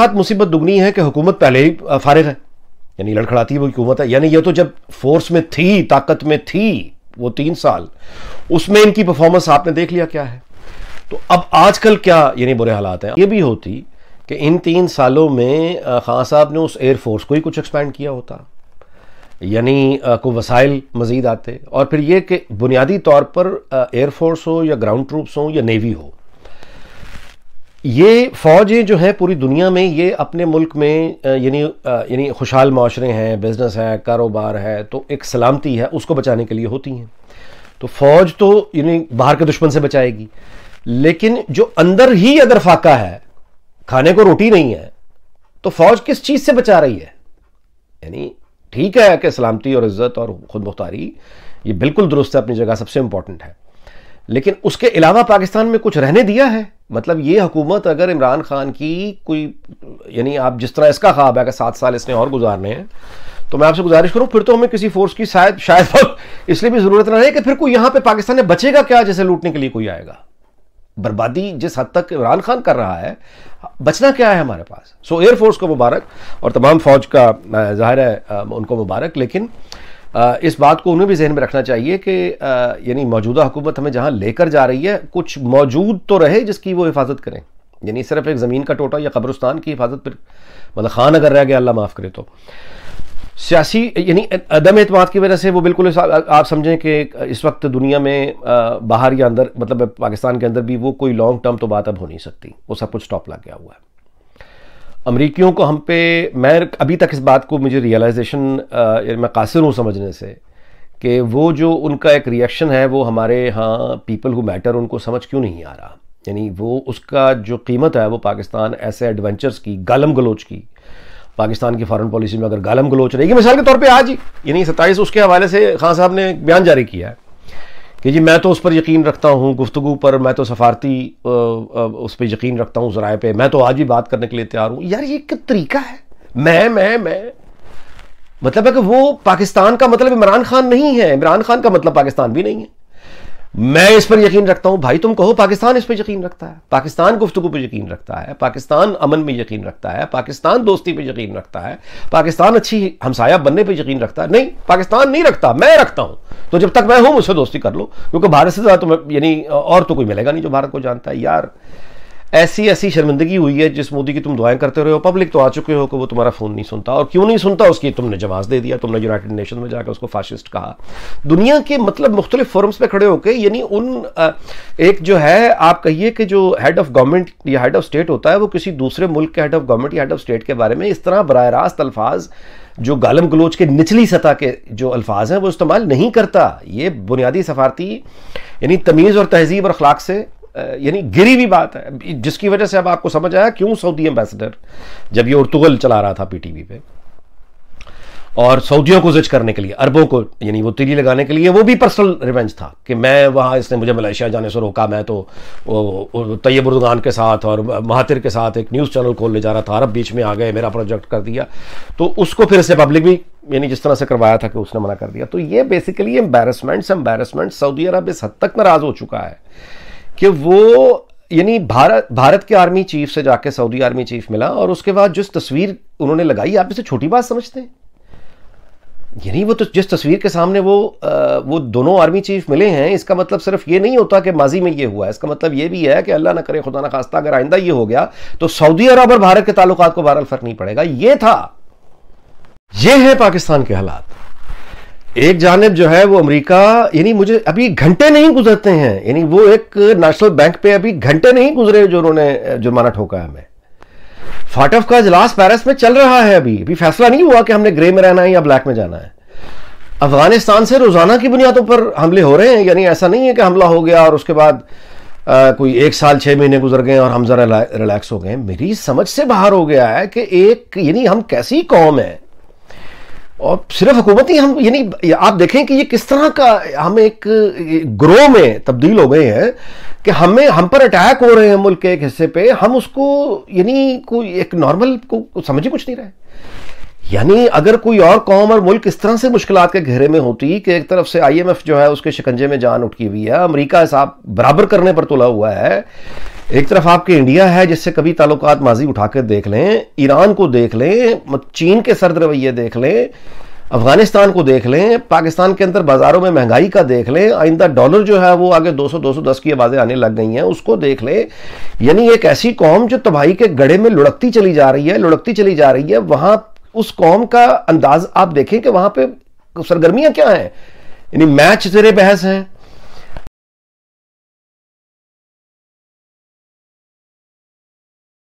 साथ मुसीबत दुगनी है कि हुकूमत पहले ही फारिग है यानी लड़खड़ाती वो हुकूमत है यानी ये तो जब फोर्स में थी ताकत में थी वो तीन साल उसमें इनकी परफॉर्मेंस आपने देख लिया क्या है तो अब आजकल क्या यानी बुरे हालात हैं ये भी होती कि इन तीन सालों में खान साहब ने उस एयरफोर्स को ही कुछ एक्सपैंड किया होता यानी को वसाइल मज़ीद आते और फिर ये कि बुनियादी तौर पर एयरफोर्स हो या ग्राउंड ट्रूप्स हो या नेवी हो ये फ़ौजें जो हैं पूरी दुनिया में ये अपने मुल्क में यानी यानी खुशहाल माशरे हैं बिज़नेस है कारोबार है तो एक सलामती है उसको बचाने के लिए होती हैं तो फ़ौज तो यानी बाहर के दुश्मन से बचाएगी लेकिन जो अंदर ही अगर फाका है खाने को रोटी नहीं है तो फ़ौज किस चीज़ से बचा रही है यानी ठीक है कि सलामती और इज़्ज़त और ख़ुद मुख्तारी ये बिल्कुल दुरुस्त है अपनी जगह सबसे इंपॉर्टेंट है लेकिन उसके अलावा पाकिस्तान में कुछ रहने दिया है मतलब ये हुकूमत अगर इमरान खान की कोई यानी आप जिस तरह इसका ख्वाब है अगर सात साल इसने और गुजारने हैं तो मैं आपसे गुजारिश करूं फिर तो हमें किसी फोर्स की शायद शायद इसलिए भी ज़रूरत ना रहे कि फिर कोई यहां पे पाकिस्तान में बचेगा क्या जैसे लूटने के लिए कोई आएगा बर्बादी जिस हद तक इमरान खान कर रहा है बचना क्या है हमारे पास सो एयरफोर्स को मुबारक और तमाम फौज का जाहिर है उनको मुबारक लेकिन इस बात को उन्हें भी जहन में रखना चाहिए कि यानी मौजूदा हुकूमत हमें जहाँ लेकर जा रही है कुछ मौजूद तो रहे जिसकी वो हिफाजत करें यानी सिर्फ एक ज़मीन का टोटा या कब्रस्तान की हिफाजत पर मतलब खान अगर रह गया अल्लाह माफ़ करे तो सियासी यानी अदम अतमाद की वजह से वो बिल्कुल आप समझें कि इस वक्त दुनिया में बाहर या अंदर मतलब पाकिस्तान के अंदर भी वो कोई लॉन्ग टर्म तो बात अब हो नहीं सकती वो सब कुछ स्टॉप लग गया हुआ है अमरीकियों को हम पे मैं अभी तक इस बात को मुझे रियलाइजेशन मैं कासिर हूँ समझने से कि वो जो उनका एक रिएक्शन है वो हमारे यहाँ पीपल हु मैटर उनको समझ क्यों नहीं आ रहा यानी वो उसका जो कीमत है वो पाकिस्तान ऐसे एडवेंचर्स की गालम गलोच की पाकिस्तान की फॉरेन पॉलिसी में अगर गालम गलोच रहेगी मिसाल के तौर पे आज ही यानी सत्ताईस उसके हवाले से खान साहब ने एक बयान जारी किया है कि जी मैं तो उस पर यकीन रखता हूँ गुफ्तु पर मैं तो सफारती उस पर यकीन रखता हूँ ज़राए पे मैं तो आज भी बात करने के लिए तैयार हूँ यार ये एक तरीका है मैं मैं मैं मतलब है कि वो पाकिस्तान का मतलब इमरान खान नहीं है इमरान खान का मतलब पाकिस्तान भी नहीं है मैं इस पर यकीन रखता हूं भाई तुम कहो पाकिस्तान इस पर यकीन रखता है पाकिस्तान गुफ्तु पर यकीन रखता है पाकिस्तान अमन में यकीन रखता है पाकिस्तान दोस्ती पर यकीन रखता है पाकिस्तान अच्छी हमसाया बनने पर यकीन रखता है नहीं पाकिस्तान नहीं रखता मैं रखता हूं तो जब तक मैं हूं मुझसे दोस्ती कर लो क्योंकि भारत से ज़्यादा तुम्हें यानी और तो कोई मिलेगा नहीं जो भारत को जानता है यार ऐसी ऐसी शर्मिंदगी हुई है जिस मोदी की तुम दुआएं करते रहे हो पब्लिक तो आ चुके हो कि वो तुम्हारा फ़ोन नहीं सुनता और क्यों नहीं सुनता उसकी तुमने जवाब दे दिया तुमने यूनाइटेड नेशन में जाकर उसको फाशिस्ट कहा दुनिया के मतलब मुख्तलिफ फोरम्स पर खड़े होकर यानी उन एक जो है आप कहिए कि जो हेड ऑफ गवर्नमेंट या हेड ऑफ स्टेट होता है वो किसी दूसरे मुल्क के हेड ऑफ गवर्नमेंट या हेड ऑफ स्टेट के बारे में इस तरह बर रास्त अल्फाज जो गालम गलोच के निचली सतह के जो अल्फाज हैं वो इस्तेमाल नहीं करता ये बुनियादी सफारती यानी तमीज़ और तहजीब और अखलाक से यानी गिरी हुई बात है जिसकी वजह से अब आपको समझ आया क्यों सऊदी एम्बेसडर जब ये उर्तुगल चला रहा था पीटीवी पे और सऊदियों को जिच करने के लिए अरबों को यानी वो तिली लगाने के लिए वो भी पर्सनल रिवेंज था कि मैं वहां इसने मुझे मलेशिया जाने से रोका मैं तो तैयब उर्दगान के साथ और महातिर के साथ एक न्यूज़ चैनल खोलने जा रहा था अरब बीच में आ गए मेरा प्रोजेक्ट कर दिया तो उसको फिर से पब्लिक भी यानी जिस तरह से करवाया था कि उसने मना कर दिया तो ये basically embarrassments embarrassment Saudi Arab इस हद तक नाराज़ हो चुका है कि वो यानी भारत भारत के आर्मी चीफ से जाके सऊदी आर्मी चीफ मिला और उसके बाद जिस तस्वीर उन्होंने लगाई आप इसे छोटी बात समझते हैं यानी वो तो जिस तस्वीर के सामने वो आ, वो दोनों आर्मी चीफ मिले हैं इसका मतलब सिर्फ ये नहीं होता कि माजी में ये हुआ इसका मतलब ये भी है कि अल्लाह ना करे खुदा ना खास्ता अगर आइंदा ये हो गया तो सऊदी अरब और भारत के ताल्लुकात को बहरहाल फर्क नहीं पड़ेगा ये था ये है पाकिस्तान के हालात एक जानब जो है वो अमेरिका यानी मुझे अभी घंटे नहीं गुजरते हैं यानी वो एक नेशनल बैंक पे अभी घंटे नहीं गुजरे जो उन्होंने जुर्माना ठोका है हमें फाटफ का इजलास पेरिस में चल रहा है अभी अभी फैसला नहीं हुआ कि हमने ग्रे में रहना है या ब्लैक में जाना है अफगानिस्तान से रोजाना की बुनियादों पर हमले हो रहे हैं यानी ऐसा नहीं है कि हमला हो गया और उसके बाद आ, कोई एक साल छह महीने गुजर गए और हम जरा रिलैक्स हो गए मेरी समझ से बाहर हो गया है कि एक यानी हम कैसी कौम है और सिर्फ हुकूमत ही हम यानी आप देखें कि ये किस तरह का हम एक ग्रो में तब्दील हो गए हैं कि हमें हम पर अटैक हो रहे हैं मुल्क के एक हिस्से पे हम उसको यानी कोई एक नॉर्मल को समझ ही कुछ नहीं रहे यानी अगर कोई और कौम और मुल्क इस तरह से मुश्किल के घेरे में होती कि एक तरफ से आईएमएफ जो है उसके शिकंजे में जान उठकी हुई है अमरीका साहब बराबर करने पर तुला हुआ है एक तरफ आपके इंडिया है जिससे कभी ताल्लुकात माजी उठा कर देख लें ईरान को देख लें चीन के सर्द रवैये देख लें अफगानिस्तान को देख लें पाकिस्तान के अंदर बाज़ारों में महंगाई का देख लें आइंदा डॉलर जो है वो आगे 200 210 की आवाज़ें आने लग गई हैं उसको देख लें यानी एक ऐसी कौम जो तबाही के गढ़े में लुढ़कती चली जा रही है लुढ़कती चली जा रही है वहाँ उस कौम का अंदाज आप देखें कि वहाँ पर सरगर्मियाँ क्या हैं यानी मैच जेर बहस हैं